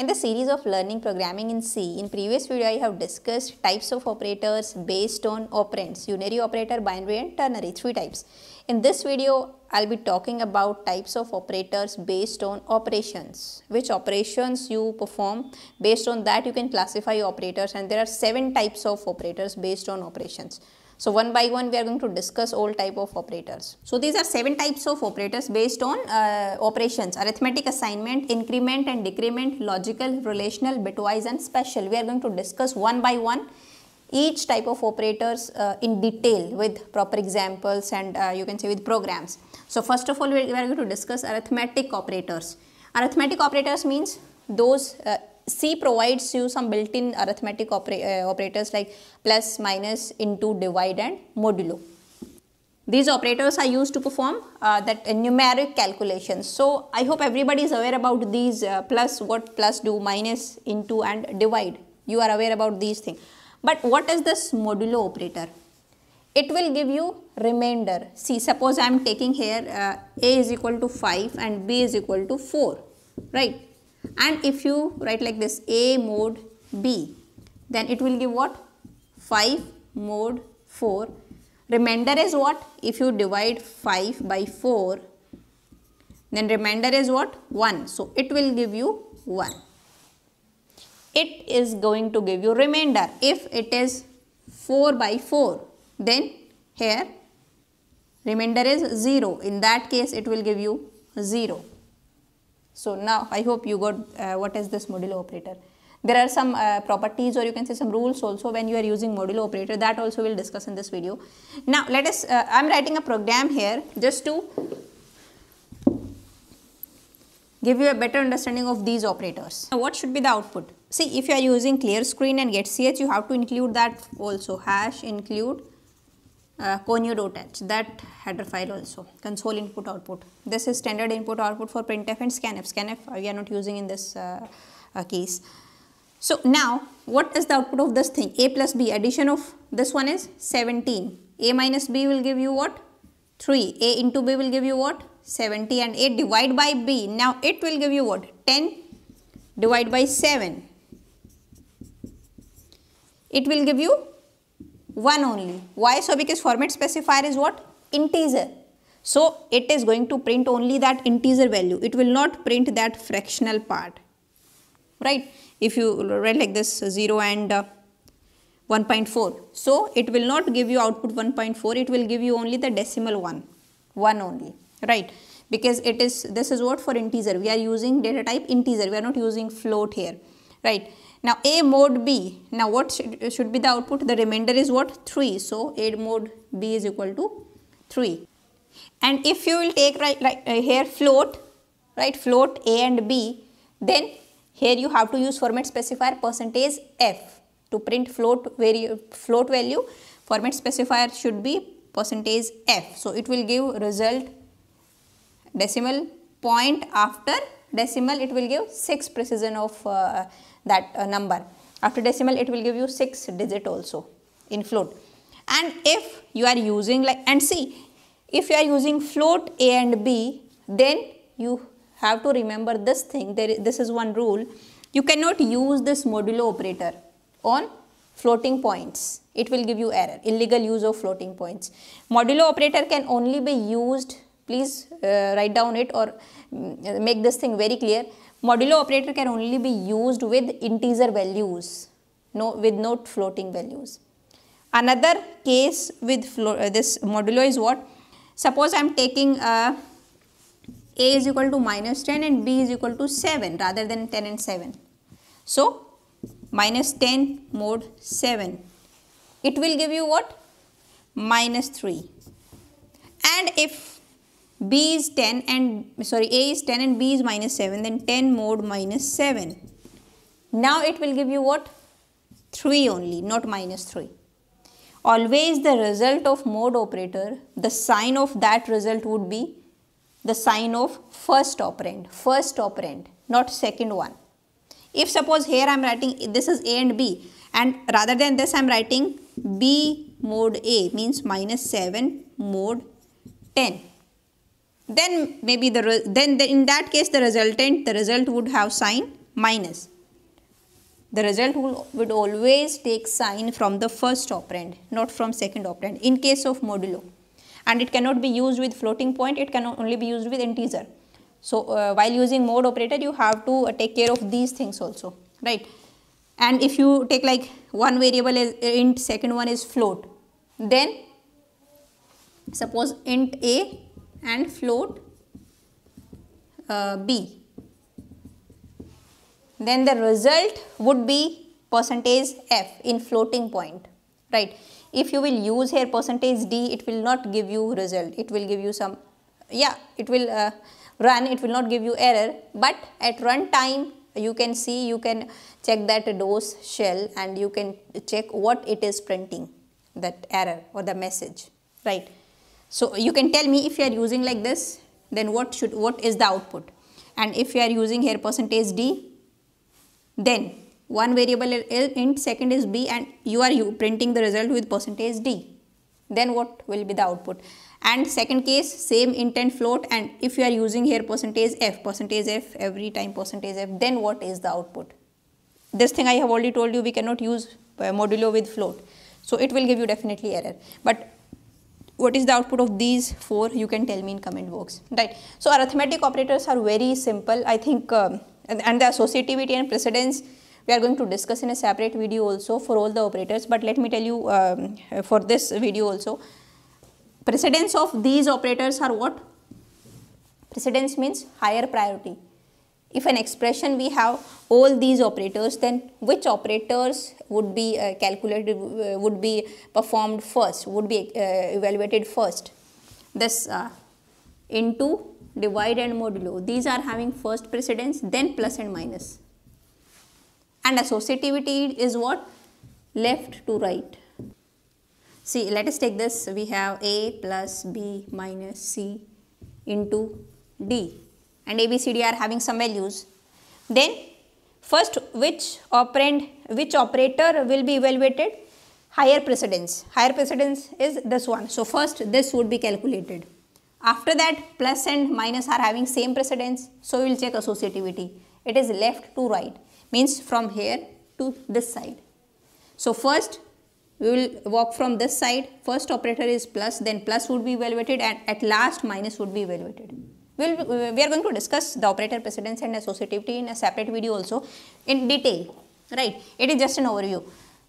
In the series of learning programming in C, in previous video I have discussed types of operators based on operands, unary operator, binary and ternary, three types. In this video, I'll be talking about types of operators based on operations. Which operations you perform, based on that you can classify operators and there are seven types of operators based on operations. So one by one we are going to discuss all type of operators. So these are seven types of operators based on uh, operations, arithmetic assignment, increment and decrement, logical, relational, bitwise and special. We are going to discuss one by one each type of operators uh, in detail with proper examples and uh, you can say with programs. So first of all we are going to discuss arithmetic operators. Arithmetic operators means those uh, C provides you some built-in arithmetic uh, operators like plus, minus, into, divide and modulo. These operators are used to perform uh, that uh, numeric calculations. So I hope everybody is aware about these uh, plus, what plus do, minus, into and divide. You are aware about these things. But what is this modulo operator? It will give you remainder. See, suppose I am taking here uh, A is equal to 5 and B is equal to 4, right? and if you write like this A mode B then it will give what 5 mode 4 remainder is what if you divide 5 by 4 then remainder is what 1 so it will give you 1 it is going to give you remainder if it is 4 by 4 then here remainder is 0 in that case it will give you 0 so now I hope you got uh, what is this modulo operator. There are some uh, properties or you can say some rules also when you are using modulo operator that also we'll discuss in this video. Now let us, uh, I'm writing a program here just to give you a better understanding of these operators. Now what should be the output? See if you are using clear screen and get ch you have to include that also hash include uh, conio.h that header file also console input output this is standard input output for printf and scanf scanf uh, we are not using in this uh, uh, case so now what is the output of this thing a plus b addition of this one is 17 a minus b will give you what 3 a into b will give you what 70 and a divide by b now it will give you what 10 divide by 7 it will give you 1 only. Why? So because format specifier is what? Integer. So it is going to print only that integer value. It will not print that fractional part. Right? If you write like this 0 and uh, 1.4. So it will not give you output 1.4. It will give you only the decimal 1. 1 only. Right? Because it is this is what for integer. We are using data type integer. We are not using float here. Right? Now A mode B, now what should, should be the output? The remainder is what? 3. So A mode B is equal to 3. And if you will take right, right uh, here float, right float A and B, then here you have to use format specifier percentage F to print float, value, float value. Format specifier should be percentage F. So it will give result decimal point after decimal it will give 6 precision of uh, that uh, number. After decimal it will give you 6 digit also in float. And if you are using like and see if you are using float A and B then you have to remember this thing there, this is one rule you cannot use this modulo operator on floating points it will give you error illegal use of floating points modulo operator can only be used please uh, write down it or mm, make this thing very clear modulo operator can only be used with integer values no with not floating values another case with uh, this modulo is what suppose i am taking a, uh, a is equal to minus 10 and b is equal to 7 rather than 10 and 7 so minus 10 mod 7 it will give you what minus 3 and if B is 10 and sorry A is 10 and B is minus 7 then 10 mod minus 7. Now it will give you what? 3 only not minus 3. Always the result of mode operator the sign of that result would be the sign of first operand first operand not second one. If suppose here I am writing this is A and B and rather than this I am writing B mod A means minus 7 mod 10 then maybe the then the, in that case the resultant the result would have sign minus the result will, would always take sign from the first operand not from second operand in case of modulo and it cannot be used with floating point it can only be used with integer so uh, while using mode operator you have to uh, take care of these things also right and if you take like one variable is uh, int second one is float then suppose int a and float uh, B. Then the result would be percentage F in floating point, right. If you will use here percentage D, it will not give you result. It will give you some, yeah, it will uh, run, it will not give you error, but at run time you can see, you can check that dose shell and you can check what it is printing, that error or the message, right. So you can tell me if you are using like this, then what should what is the output? And if you are using here percentage D, then one variable int, second is B and you are you printing the result with percentage D. Then what will be the output? And second case, same intent float and if you are using here percentage F, percentage F, every time percentage F, then what is the output? This thing I have already told you we cannot use uh, modulo with float. So it will give you definitely error. But what is the output of these four you can tell me in comment box right so arithmetic operators are very simple i think um, and, and the associativity and precedence we are going to discuss in a separate video also for all the operators but let me tell you um, for this video also precedence of these operators are what precedence means higher priority if an expression we have all these operators then which operators would be uh, calculated uh, would be performed first would be uh, evaluated first this uh, into divide and modulo these are having first precedence then plus and minus and associativity is what left to right see let us take this we have a plus b minus c into d and ABCD are having some values. Then first which operand, which operator will be evaluated? Higher precedence. Higher precedence is this one. So first this would be calculated. After that plus and minus are having same precedence. So we will check associativity. It is left to right means from here to this side. So first we will walk from this side. First operator is plus then plus would be evaluated and at last minus would be evaluated. We'll, uh, we are going to discuss the operator precedence and associativity in a separate video also in detail, right? It is just an overview.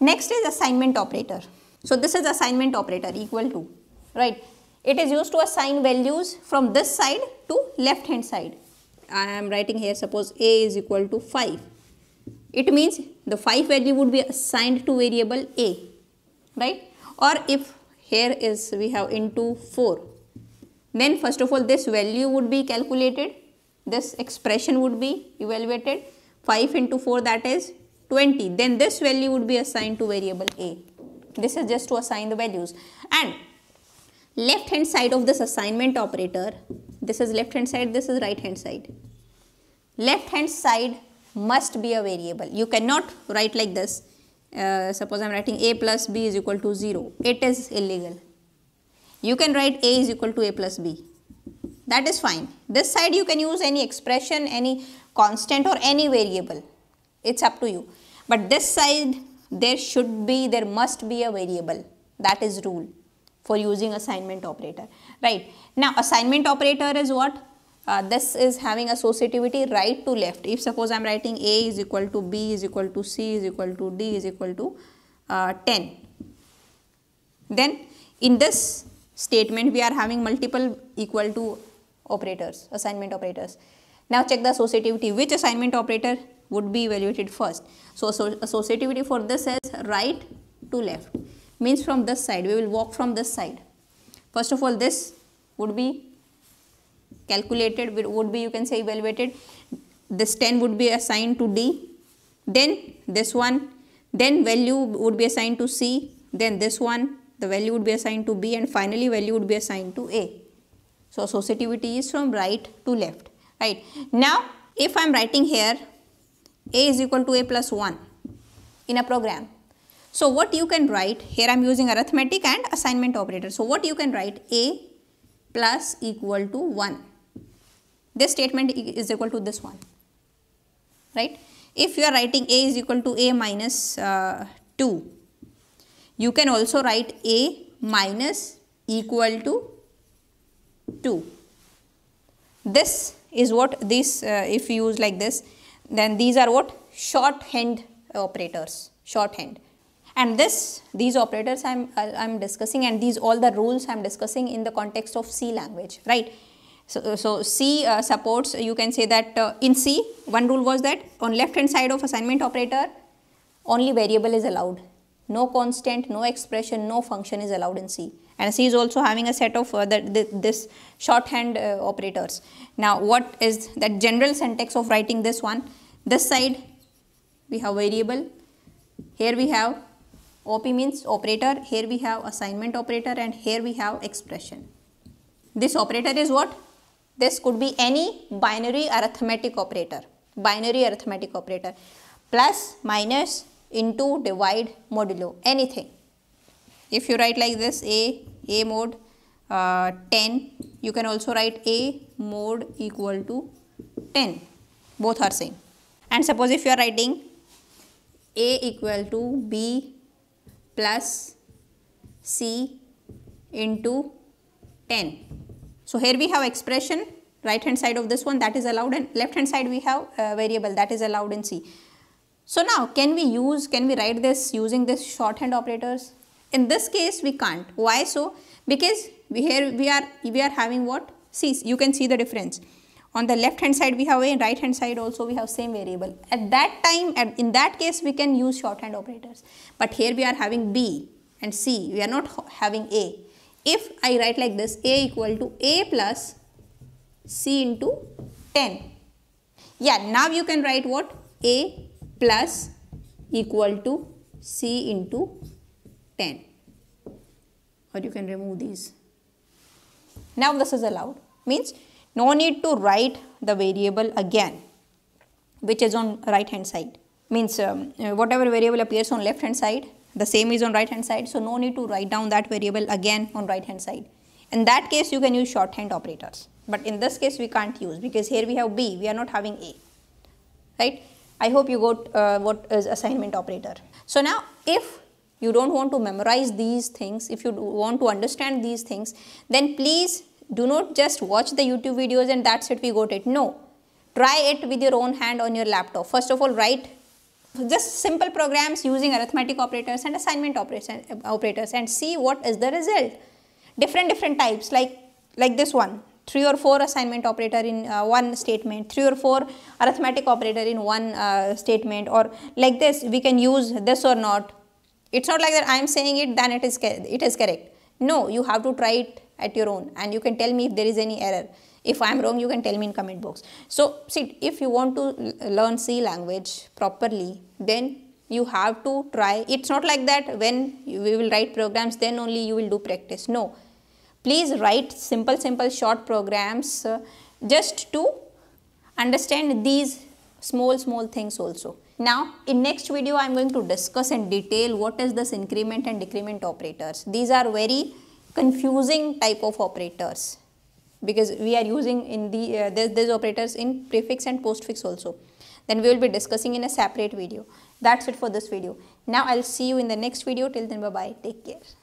Next is assignment operator. So this is assignment operator equal to, right? It is used to assign values from this side to left hand side. I am writing here suppose A is equal to 5. It means the 5 value would be assigned to variable A, right? Or if here is we have into 4 then first of all this value would be calculated this expression would be evaluated 5 into 4 that is 20 then this value would be assigned to variable a this is just to assign the values and left hand side of this assignment operator this is left hand side this is right hand side left hand side must be a variable you cannot write like this uh, suppose i'm writing a plus b is equal to 0 it is illegal you can write a is equal to a plus b. That is fine. This side you can use any expression, any constant or any variable. It's up to you. But this side there should be, there must be a variable. That is rule for using assignment operator. Right. Now assignment operator is what? Uh, this is having associativity right to left. If suppose I am writing A is equal to B is equal to C is equal to D is equal to uh, 10. Then in this statement we are having multiple equal to operators, assignment operators. Now check the associativity. Which assignment operator would be evaluated first? So, so associativity for this is right to left. Means from this side, we will walk from this side. First of all, this would be calculated, would be you can say evaluated. This 10 would be assigned to D. Then this one. Then value would be assigned to C. Then this one the value would be assigned to B and finally value would be assigned to A. So associativity is from right to left, right. Now if I am writing here A is equal to A plus 1 in a program. So what you can write, here I am using arithmetic and assignment operator. So what you can write A plus equal to 1. This statement is equal to this one, right. If you are writing A is equal to A minus, uh, 2 you can also write A minus equal to 2. This is what these, uh, if you use like this, then these are what? Shorthand operators, shorthand. And this, these operators I'm, uh, I'm discussing and these all the rules I'm discussing in the context of C language, right? So, so C uh, supports, you can say that uh, in C, one rule was that on left hand side of assignment operator, only variable is allowed no constant, no expression, no function is allowed in C. And C is also having a set of uh, this shorthand uh, operators. Now, what is that general syntax of writing this one? This side we have variable. Here we have OP means operator. Here we have assignment operator and here we have expression. This operator is what? This could be any binary arithmetic operator. Binary arithmetic operator. Plus, minus, into divide modulo anything. If you write like this A, A mode uh, 10, you can also write A mode equal to 10. Both are same. And suppose if you are writing A equal to B plus C into 10. So here we have expression right hand side of this one that is allowed and left hand side we have uh, variable that is allowed in C. So now can we use, can we write this using this shorthand operators? In this case we can't. Why so? Because we here we are, we are having what? See, you can see the difference. On the left hand side we have a and right hand side also we have same variable. At that time, at, in that case we can use shorthand operators. But here we are having B and C. We are not having A. If I write like this, A equal to A plus C into 10. Yeah, now you can write what? A plus equal to C into 10 or you can remove these. Now this is allowed means no need to write the variable again which is on right hand side means um, uh, whatever variable appears on left hand side the same is on right hand side so no need to write down that variable again on right hand side. In that case you can use shorthand operators but in this case we can't use because here we have B we are not having A right. I hope you got uh, what is assignment operator. So now if you don't want to memorize these things, if you want to understand these things, then please do not just watch the YouTube videos and that's it, we got it. No, try it with your own hand on your laptop. First of all, write just simple programs using arithmetic operators and assignment operators and see what is the result. Different, different types like, like this one, three or four assignment operator in uh, one statement, three or four arithmetic operator in one uh, statement or like this we can use this or not. It's not like that I am saying it then it is, it is correct. No, you have to try it at your own and you can tell me if there is any error. If I am wrong you can tell me in comment box. So see if you want to learn C language properly then you have to try. It's not like that when we will write programs then only you will do practice. No, Please write simple, simple short programs uh, just to understand these small, small things also. Now, in next video, I am going to discuss in detail what is this increment and decrement operators. These are very confusing type of operators because we are using in the uh, these operators in prefix and postfix also. Then we will be discussing in a separate video. That's it for this video. Now, I'll see you in the next video. Till then, bye-bye. Take care.